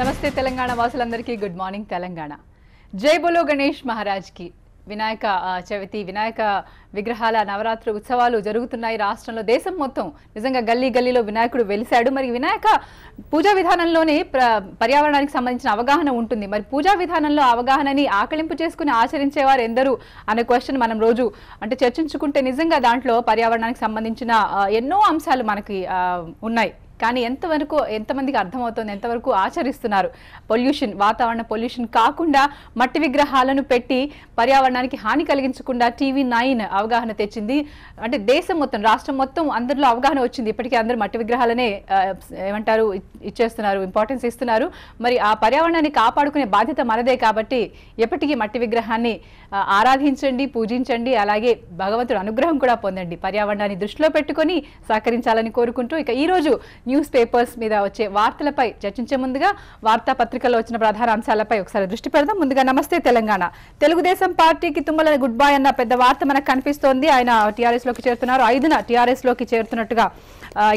నమస్తే తెలంగాణ వాసులందరికీ good morning Telangana జై బోలో గణేష్ మహారాజ్కి వినాయక చవితి వినాయక విగ్రహాల నవరాత్రి ఉత్సవాలు జరుగుతున్నాయి రాష్ట్రంలో దేశం మొత్తం నిజంగా గల్లీ గల్లీలో వినాయకుడు వెలిశాడు మరి వినాయక పూజా విధానంలోనే పర్యావరణానికి సంబంధించిన అవగాహన ఉంటుంది మరి పూజా విధానంలో అవగాహనని ఆకలింపు చేసుకుని ఆచరించేవారు ఎందరూ అనే క్వశ్చన్ మనం రోజు అంటే చర్చించుకుంటే నిజంగా దాంట్లో పర్యావరణానికి సంబంధించిన ఎన్నో అంశాలు మనకి ఉన్నాయి కానీ ఎంతవరకు ఎంతమందికి అర్థమవుతుంది ఎంతవరకు ఆచరిస్తున్నారు పొల్యూషన్ వాతావరణ పొల్యూషన్ కాకుండా మట్టి విగ్రహాలను పెట్టి పర్యావరణానికి హాని కలిగించకుండా టీవీ నైన్ అవగాహన తెచ్చింది అంటే దేశం మొత్తం రాష్ట్రం మొత్తం అందరిలో అవగాహన వచ్చింది ఇప్పటికీ అందరూ మట్టి విగ్రహాలనే ఏమంటారు ఇచ్చేస్తున్నారు ఇంపార్టెన్స్ ఇస్తున్నారు మరి ఆ పర్యావరణాన్ని కాపాడుకునే బాధ్యత మనదే కాబట్టి ఎప్పటికీ మట్టి విగ్రహాన్ని ఆరాధించండి పూజించండి అలాగే భగవంతుడు అనుగ్రహం కూడా పొందండి పర్యావరణాన్ని దృష్టిలో పెట్టుకొని సహకరించాలని కోరుకుంటూ ఇక ఈరోజు న్యూస్ పేపర్స్ మీద వచ్చే వార్తలపై చర్చించే ముందుగా వార్తాపత్రికల్లో వచ్చిన ప్రధాన అంశాలపై ఒకసారి దృష్టి పెడదాం ముందుగా నమస్తే తెలంగాణ తెలుగుదేశం పార్టీకి తుమ్మలని గుడ్ బై అన్న పెద్ద వార్త మనకు కనిపిస్తోంది ఆయన టీఆర్ఎస్లోకి చేరుతున్నారు ఐదున టీఆర్ఎస్లోకి చేరుతున్నట్టుగా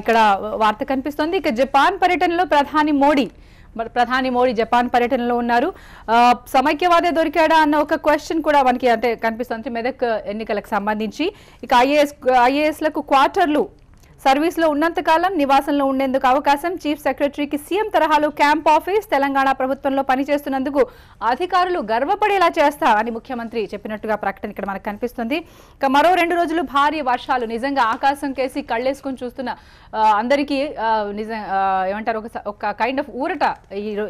ఇక్కడ వార్త కనిపిస్తోంది ఇక జపాన్ పర్యటనలో ప్రధాని మోడీ ప్రధాని మోడీ జపాన్ పర్యటనలో ఉన్నారు సమైక్యవాదే దొరికాడా అన్న ఒక క్వశ్చన్ కూడా మనకి అంటే కనిపిస్తుంది మెదక్ ఎన్నికలకు సంబంధించి ఇక ఐఏఎస్ ఐఏఎస్లకు క్వార్టర్లు సర్వీస్లో ఉన్నంతకాలం నివాసంలో ఉండేందుకు అవకాశం చీఫ్ సెక్రటరీకి సీఎం తరహాలో క్యాంప్ ఆఫీస్ తెలంగాణ ప్రభుత్వంలో పనిచేస్తున్నందుకు అధికారులు గర్వపడేలా చేస్తా అని ముఖ్యమంత్రి చెప్పినట్టుగా ప్రకటన ఇక్కడ మనకు కనిపిస్తుంది ఇక మరో రెండు రోజులు భారీ వర్షాలు నిజంగా ఆకాశం కేసి కళ్ళేసుకుని చూస్తున్న అందరికీ నిజం ఏమంటారు ఒక కైండ్ ఆఫ్ ఊరట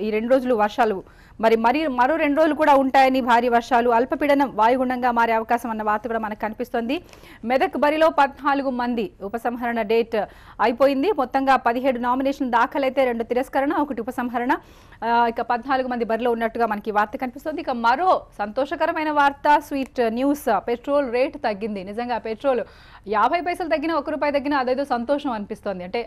ఈ రెండు రోజులు వర్షాలు మరి మరి మరో రెండు రోజులు కూడా ఉంటాయని భారీ వర్షాలు అల్పపీడనం వాయుగుండంగా మారే అవకాశం అన్న వార్త కూడా మనకు కనిపిస్తోంది మెదక్ బరిలో పద్నాలుగు మంది ఉపసంహరణ డేట్ అయిపోయింది మొత్తంగా పదిహేడు నామినేషన్లు దాఖలైతే రెండు తిరస్కరణ ఒకటి ఉపసంహరణ ఇక పద్నాలుగు మంది బరిలో ఉన్నట్టుగా మనకి వార్త కనిపిస్తోంది ఇక మరో సంతోషకరమైన వార్త స్వీట్ న్యూస్ పెట్రోల్ రేట్ తగ్గింది నిజంగా పెట్రోల్ యాభై పైసలు తగ్గినా ఒక రూపాయి తగ్గినా అదేదో సంతోషం అనిపిస్తోంది అంటే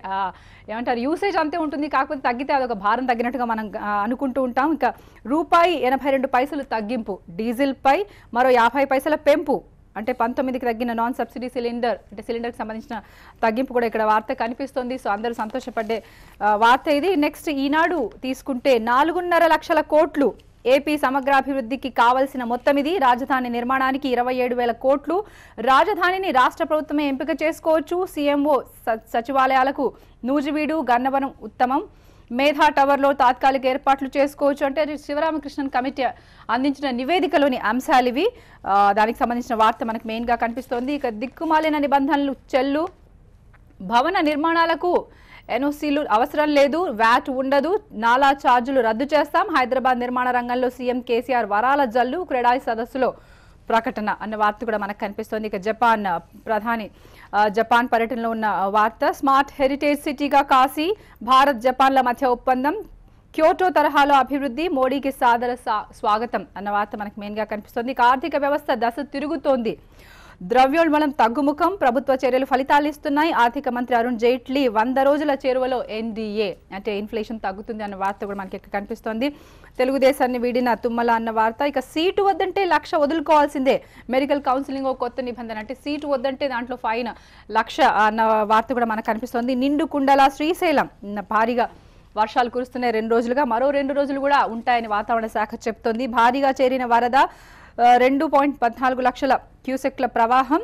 ఏమంటారు యూసేజ్ అంతే ఉంటుంది కాకపోతే తగ్గితే అదొక భారం తగ్గినట్టుగా మనం అనుకుంటూ ఉంటాం ఇంకా రూపాయి ఎనభై రెండు పైసలు తగ్గింపు డీజిల్పై మరో యాభై పైసల పెంపు అంటే పంతొమ్మిదికి తగ్గిన నాన్ సబ్సిడీ సిలిండర్ అంటే సిలిండర్కి సంబంధించిన తగ్గింపు కూడా ఇక్కడ వార్త కనిపిస్తుంది సో అందరూ సంతోషపడే వార్త ఇది నెక్స్ట్ ఈనాడు తీసుకుంటే నాలుగున్నర లక్షల కోట్లు ఏపీ సమగ్రాభివృద్ధికి కావలసిన మొత్తం ఇది రాజధాని నిర్మాణానికి ఇరవై ఏడు వేల కోట్లు రాజధానిని రాష్ట్ర ప్రభుత్వమే ఎంపిక చేసుకోవచ్చు సీఎంఓ సచివాలయాలకు నూజివీడు గన్నవరం ఉత్తమం మేధా టవర్లో తాత్కాలిక ఏర్పాట్లు చేసుకోవచ్చు అంటే శివరామకృష్ణన్ కమిటీ అందించిన నివేదికలోని అంశాలు ఇవి దానికి సంబంధించిన వార్త మనకు మెయిన్గా కనిపిస్తోంది ఇక దిక్కుమాలిన నిబంధనలు చెల్లు భవన నిర్మాణాలకు ఎన్ఓసీలు అవసరం లేదు వ్యాట్ ఉండదు నాలా ఛార్జీలు రద్దు చేస్తాం హైదరాబాద్ నిర్మాణ రంగంలో సీఎం కేసీఆర్ వరాల జల్లు క్రీడా సదస్సులో ప్రకటన అన్న వార్త కూడా మనకు కనిపిస్తోంది ఇక జపాన్ ప్రధాని జపాన్ పర్యటనలో ఉన్న వార్త స్మార్ట్ హెరిటేజ్ సిటీగా కాశీ భారత్ జపాన్ల మధ్య ఒప్పందం క్యోటో తరహాలో అభివృద్ధి మోడీకి సాదర స్వాగతం అన్న వార్త మనకు మెయిన్గా కనిపిస్తోంది ఇక ఆర్థిక వ్యవస్థ దశ తిరుగుతోంది ద్రవ్యోల్బణం తగ్గుముఖం ప్రభుత్వ చర్యలు ఫలితాలిస్తున్నాయి ఆర్థిక మంత్రి అరుణ్ జైట్లీ వంద రోజుల చేరువలో ఎన్డీఏ అంటే ఇన్ఫ్లేషన్ తగ్గుతుంది అన్న వార్త కూడా మనకి ఇక్కడ కనిపిస్తోంది తెలుగుదేశాన్ని వీడిన తుమ్మల అన్న వార్త ఇక సీటు వద్దంటే లక్ష వదులుకోవాల్సిందే మెడికల్ కౌన్సిలింగ్ ఒక కొత్త నిబంధన అంటే సీటు వద్దంటే దాంట్లో ఫైన్ లక్ష అన్న వార్త కూడా మనకు కనిపిస్తోంది నిండు కుండల శ్రీశైలం భారీగా వర్షాలు కురుస్తున్నాయి రెండు రోజులుగా మరో రెండు రోజులు కూడా ఉంటాయని వాతావరణ శాఖ చెప్తోంది భారీగా చేరిన వరద రెండు పాయింట్ పద్నాలుగు లక్షల క్యూసెక్ల ప్రవాహం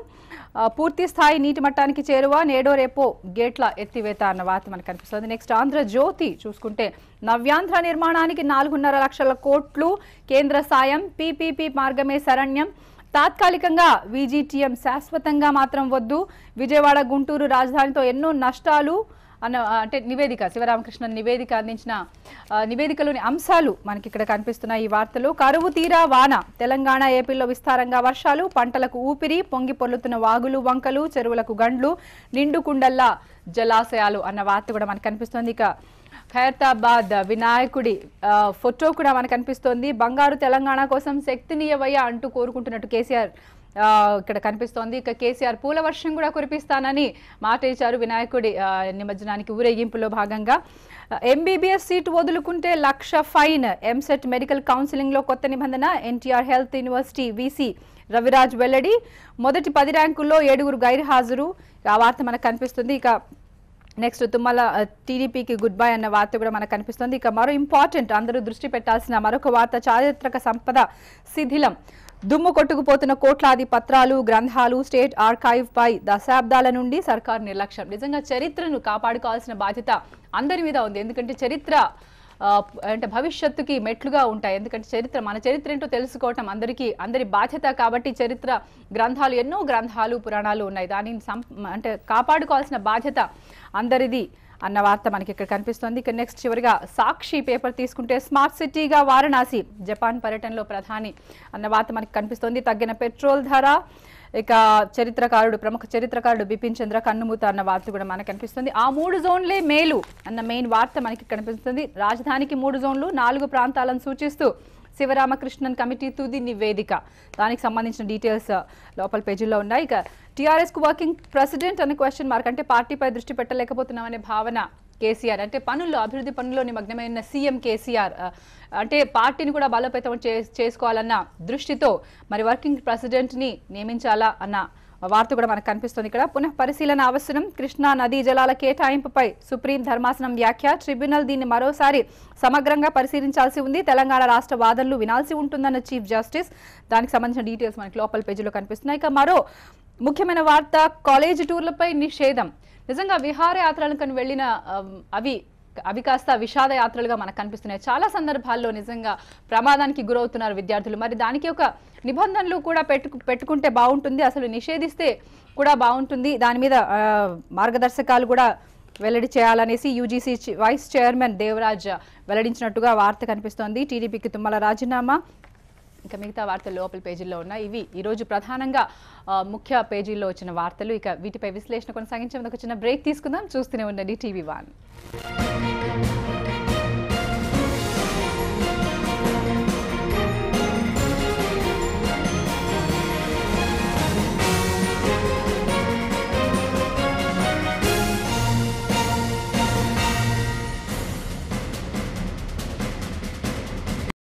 పూర్తి స్థాయి నీటి మట్టానికి చేరువ నేడో రేపో గేట్ల ఎత్తివేత అన్న వార్త మనకు కనిపిస్తుంది నెక్స్ట్ ఆంధ్రజ్యోతి చూసుకుంటే నవ్యాంధ్ర నిర్మాణానికి నాలుగున్నర లక్షల కోట్లు కేంద్ర సాయం పీపీపీ మార్గమే శరణ్యం తాత్కాలికంగా వీజీటీఎం శాశ్వతంగా మాత్రం వద్దు విజయవాడ గుంటూరు రాజధానితో ఎన్నో నష్టాలు అన్న అంటే నివేదిక శివరామకృష్ణ నివేదిక అందించిన నివేదికలోని అంశాలు మనకి ఇక్కడ కనిపిస్తున్నాయి ఈ వార్తలు కరువు తీరా వాన తెలంగాణ ఏపీలో విస్తారంగా వర్షాలు పంటలకు ఊపిరి పొంగి పొల్లుతున్న వాగులు వంకలు చెరువులకు గండ్లు నిండు కుండల్లా జలాశయాలు అన్న వార్త కూడా మనకు కనిపిస్తుంది ఇక ఖైరతాబాద్ వినాయకుడి ఫోటో కూడా మనకు కనిపిస్తోంది బంగారు తెలంగాణ కోసం శక్తినియవయ్య అంటూ కోరుకుంటున్నట్టు కేసీఆర్ ఇక్కడ కనిపిస్తోంది ఇక కేసీఆర్ పూల వర్షం కూడా కురిపిస్తానని మాట ఇచ్చారు వినాయకుడి నిమజ్జనానికి ఊరేగింపులో భాగంగా ఎంబీబీఎస్ సీటు వదులుకుంటే lakh fine EAMCET e medical కౌన్సిలింగ్లో కొత్త నిబంధన NTR health university VC Raviraj వెల్లడి మొదటి పది ర్యాంకుల్లో ఏడుగురు గైర్హాజరు ఆ వార్త మనకు కనిపిస్తుంది ఇక నెక్స్ట్ తుమ్మల టీడీపీకి గుడ్ బై అన్న వార్త కూడా మనకు కనిపిస్తుంది ఇక మరో ఇంపార్టెంట్ అందరూ దృష్టి పెట్టాల్సిన మరొక వార్త చారిత్రక సంపద శిథిలం దుమ్ము కొట్టుకుపోతున్న కోట్లాది పత్రాలు గ్రంథాలు స్టేట్ ఆర్కైవ్ పై దశాబ్దాల నుండి సర్కార్ నిర్లక్ష్యం నిజంగా చరిత్రను కాపాడుకోవాల్సిన బాధ్యత అందరి మీద ఉంది ఎందుకంటే చరిత్ర అంటే భవిష్యత్తుకి మెట్లుగా ఉంటాయి ఎందుకంటే చరిత్ర మన చరిత్ర ఏంటో తెలుసుకోవటం అందరికీ అందరి బాధ్యత కాబట్టి చరిత్ర గ్రంథాలు ఎన్నో గ్రంథాలు పురాణాలు ఉన్నాయి దానిని సం అంటే కాపాడుకోవాల్సిన బాధ్యత అందరిది అన్న వార్త మనకి ఇక్కడ కనిపిస్తోంది ఇక నెక్స్ట్ చివరిగా సాక్షి పేపర్ తీసుకుంటే స్మార్ట్ సిటీగా వారణాసి జపాన్ పర్యటనలో ప్రధాని అన్న వార్త మనకి కనిపిస్తోంది తగ్గిన పెట్రోల్ ధర ఇక చరిత్రకారుడు ప్రముఖ చరిత్రకారుడు బిపిన్ చంద్ర కన్నుమూత అన్న వార్త కూడా మనకు కనిపిస్తుంది ఆ మూడు జోన్లే మేలు అన్న మెయిన్ వార్త మనకి కనిపిస్తుంది రాజధానికి మూడు జోన్లు నాలుగు ప్రాంతాలను సూచిస్తూ శివరామకృష్ణన్ కమిటీ తుది నివేదిక దానికి సంబంధించిన డీటెయిల్స్ లోపల పేజీల్లో ఉన్నాయి ఇక టీఆర్ఎస్కు వర్కింగ్ ప్రెసిడెంట్ అనే క్వశ్చన్ మార్క్ అంటే పార్టీపై దృష్టి పెట్టలేకపోతున్నామనే భావన కేసీఆర్ అంటే పనుల్లో అభివృద్ధి పనుల్లో నిమగ్నమైన సీఎం కేసీఆర్ అంటే పార్టీని కూడా బలోపేతం చేసుకోవాలన్న దృష్టితో మరి వర్కింగ్ ప్రెసిడెంట్ని నియమించాలా అన్న వార్త కూడా మనకు కనిపిస్తుంది ఇక్కడ పునః పరిశీలన అవసరం కృష్ణా నదీ జలాల కేటాయింపుపై సుప్రీం ధర్మాసనం వ్యాఖ్య ట్రిబ్యునల్ దీన్ని మరోసారి సమగ్రంగా పరిశీలించాల్సి ఉంది తెలంగాణ రాష్ట్ర వాదనలు వినాల్సి ఉంటుందన్న చీఫ్ జస్టిస్ దానికి సంబంధించిన డీటెయిల్స్ మనకి లోపల పేజీలో కనిపిస్తున్నాయి ఇక మరో ముఖ్యమైన వార్త కాలేజ్ టూర్లపై నిషేధం నిజంగా విహారయాత్రలకు వెళ్ళిన అవి అవి కాస్త విషాద యాత్రలుగా మనకు కనిపిస్తున్నాయి చాలా సందర్భాల్లో నిజంగా ప్రమాదానికి గురవుతున్నారు విద్యార్థులు మరి దానికి ఒక నిబంధనలు కూడా పెట్టు పెట్టుకుంటే బాగుంటుంది అసలు నిషేధిస్తే కూడా బాగుంటుంది దాని మీద మార్గదర్శకాలు కూడా వెల్లడి చేయాలనేసి యూజీసీ వైస్ చైర్మన్ దేవరాజ్ వెల్లడించినట్టుగా వార్త కనిపిస్తోంది టీడీపీకి తుమ్మల రాజీనామా ఇక మిగతా వార్తలు లోపల పేజీల్లో ఉన్నాయి ఇవి ఈరోజు ప్రధానంగా ముఖ్య పేజీల్లో వచ్చిన వార్తలు ఇక వీటిపై విశ్లేషణ కొనసాగించే ఒక చిన్న బ్రేక్ తీసుకుందాం చూస్తూనే ఉండండి టీవీ వన్